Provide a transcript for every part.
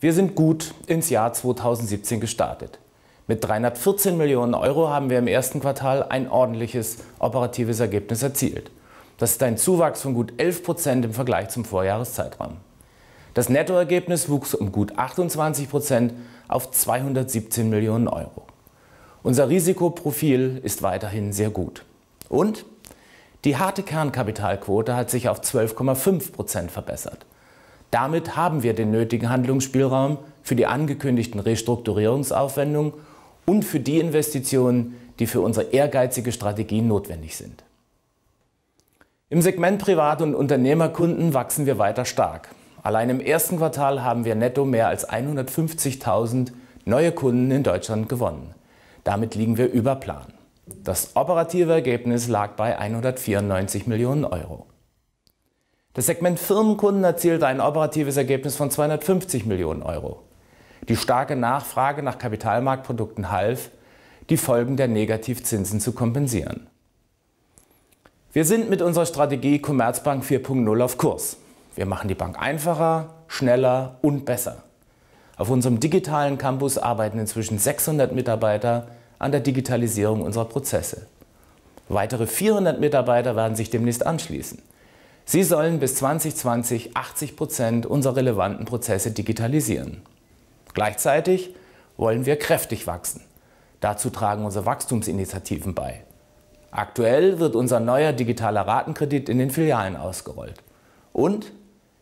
Wir sind gut ins Jahr 2017 gestartet. Mit 314 Millionen Euro haben wir im ersten Quartal ein ordentliches operatives Ergebnis erzielt. Das ist ein Zuwachs von gut 11 Prozent im Vergleich zum Vorjahreszeitraum. Das Nettoergebnis wuchs um gut 28 Prozent auf 217 Millionen Euro. Unser Risikoprofil ist weiterhin sehr gut. Und die harte Kernkapitalquote hat sich auf 12,5 Prozent verbessert. Damit haben wir den nötigen Handlungsspielraum für die angekündigten Restrukturierungsaufwendungen und für die Investitionen, die für unsere ehrgeizige Strategie notwendig sind. Im Segment Privat- und Unternehmerkunden wachsen wir weiter stark. Allein im ersten Quartal haben wir netto mehr als 150.000 neue Kunden in Deutschland gewonnen. Damit liegen wir über Plan. Das operative Ergebnis lag bei 194 Millionen Euro. Das Segment Firmenkunden erzielte ein operatives Ergebnis von 250 Millionen Euro. Die starke Nachfrage nach Kapitalmarktprodukten half, die Folgen der Negativzinsen zu kompensieren. Wir sind mit unserer Strategie Commerzbank 4.0 auf Kurs. Wir machen die Bank einfacher, schneller und besser. Auf unserem digitalen Campus arbeiten inzwischen 600 Mitarbeiter an der Digitalisierung unserer Prozesse. Weitere 400 Mitarbeiter werden sich demnächst anschließen. Sie sollen bis 2020 80 Prozent unserer relevanten Prozesse digitalisieren. Gleichzeitig wollen wir kräftig wachsen. Dazu tragen unsere Wachstumsinitiativen bei. Aktuell wird unser neuer digitaler Ratenkredit in den Filialen ausgerollt. Und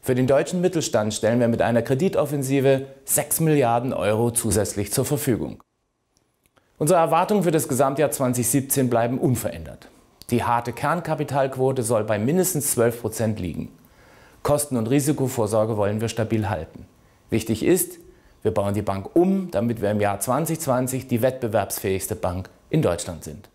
für den deutschen Mittelstand stellen wir mit einer Kreditoffensive 6 Milliarden Euro zusätzlich zur Verfügung. Unsere Erwartungen für das Gesamtjahr 2017 bleiben unverändert. Die harte Kernkapitalquote soll bei mindestens 12 Prozent liegen. Kosten- und Risikovorsorge wollen wir stabil halten. Wichtig ist, wir bauen die Bank um, damit wir im Jahr 2020 die wettbewerbsfähigste Bank in Deutschland sind.